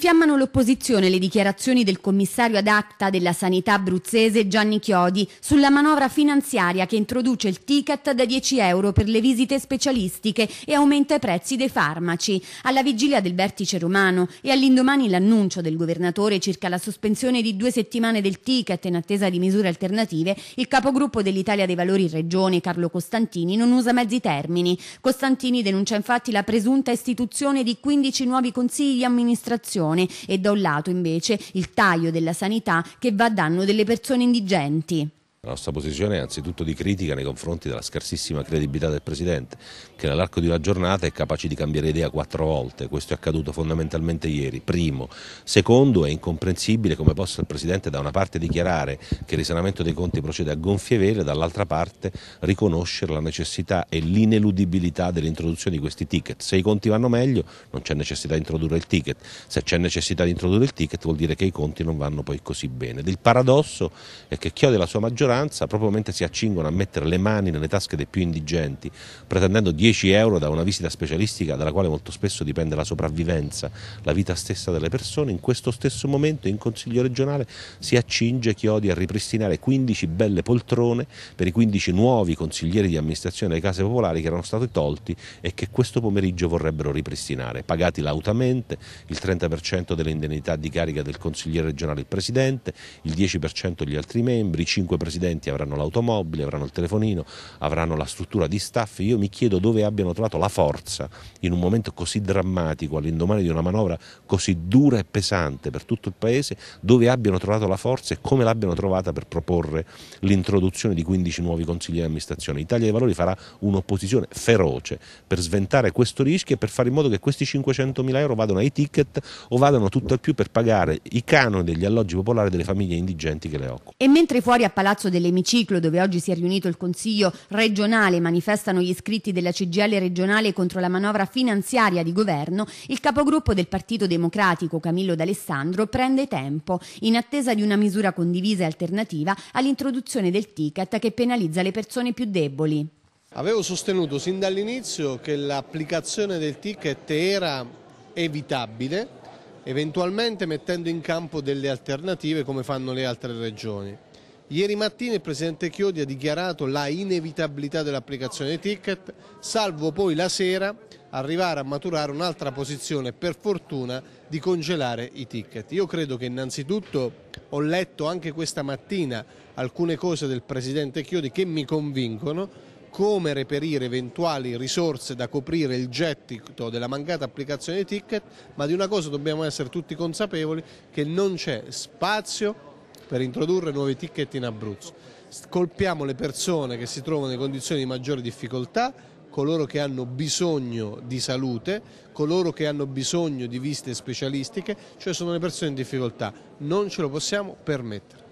Infiammano l'opposizione le dichiarazioni del commissario ad acta della sanità abruzzese Gianni Chiodi sulla manovra finanziaria che introduce il ticket da 10 euro per le visite specialistiche e aumenta i prezzi dei farmaci. Alla vigilia del vertice romano e all'indomani l'annuncio del governatore circa la sospensione di due settimane del ticket in attesa di misure alternative, il capogruppo dell'Italia dei Valori in Regione, Carlo Costantini, non usa mezzi termini. Costantini denuncia infatti la presunta istituzione di 15 nuovi consigli di amministrazione persone e da un lato invece il taglio della sanità che va a danno delle persone indigenti. La nostra posizione è anzitutto di critica nei confronti della scarsissima credibilità del Presidente, che nell'arco di una giornata è capace di cambiare idea quattro volte. Questo è accaduto fondamentalmente ieri, primo. Secondo, è incomprensibile come possa il Presidente da una parte dichiarare che il risanamento dei conti procede a gonfie vele, dall'altra parte riconoscere la necessità e l'ineludibilità dell'introduzione di questi ticket. Se i conti vanno meglio non c'è necessità di introdurre il ticket, se c'è necessità di introdurre il ticket vuol dire che i conti non vanno poi così bene. Il paradosso è che chi ha della sua maggioranza maggioranza mentre si accingono a mettere le mani nelle tasche dei più indigenti, pretendendo 10 euro da una visita specialistica dalla quale molto spesso dipende la sopravvivenza, la vita stessa delle persone, in questo stesso momento in Consiglio regionale si accinge Chiodi a ripristinare 15 belle poltrone per i 15 nuovi consiglieri di amministrazione delle case popolari che erano stati tolti e che questo pomeriggio vorrebbero ripristinare, pagati lautamente il 30% delle indennità di carica del consigliere regionale il presidente, il 10% gli altri membri, i 5 presidenti presidenti avranno l'automobile, avranno il telefonino, avranno la struttura di staff. Io mi chiedo dove abbiano trovato la forza in un momento così drammatico, all'indomani di una manovra così dura e pesante per tutto il Paese, dove abbiano trovato la forza e come l'abbiano trovata per proporre l'introduzione di 15 nuovi consigli di amministrazione. Italia dei Valori farà un'opposizione feroce per sventare questo rischio e per fare in modo che questi 500 mila euro vadano ai ticket o vadano tutt'al più per pagare i canoni degli alloggi popolari delle famiglie indigenti che le occupano. E mentre fuori a Palazzo palazzo dell'emiciclo dove oggi si è riunito il Consiglio regionale manifestano gli iscritti della CGL regionale contro la manovra finanziaria di governo, il capogruppo del Partito Democratico Camillo D'Alessandro prende tempo in attesa di una misura condivisa e alternativa all'introduzione del ticket che penalizza le persone più deboli. Avevo sostenuto sin dall'inizio che l'applicazione del ticket era evitabile, eventualmente mettendo in campo delle alternative come fanno le altre regioni. Ieri mattina il Presidente Chiodi ha dichiarato la inevitabilità dell'applicazione dei ticket, salvo poi la sera arrivare a maturare un'altra posizione, per fortuna, di congelare i ticket. Io credo che innanzitutto ho letto anche questa mattina alcune cose del Presidente Chiodi che mi convincono, come reperire eventuali risorse da coprire il gettito della mancata applicazione dei ticket, ma di una cosa dobbiamo essere tutti consapevoli che non c'è spazio per introdurre nuove etichette in Abruzzo. Colpiamo le persone che si trovano in condizioni di maggiore difficoltà, coloro che hanno bisogno di salute, coloro che hanno bisogno di viste specialistiche, cioè sono le persone in difficoltà. Non ce lo possiamo permettere.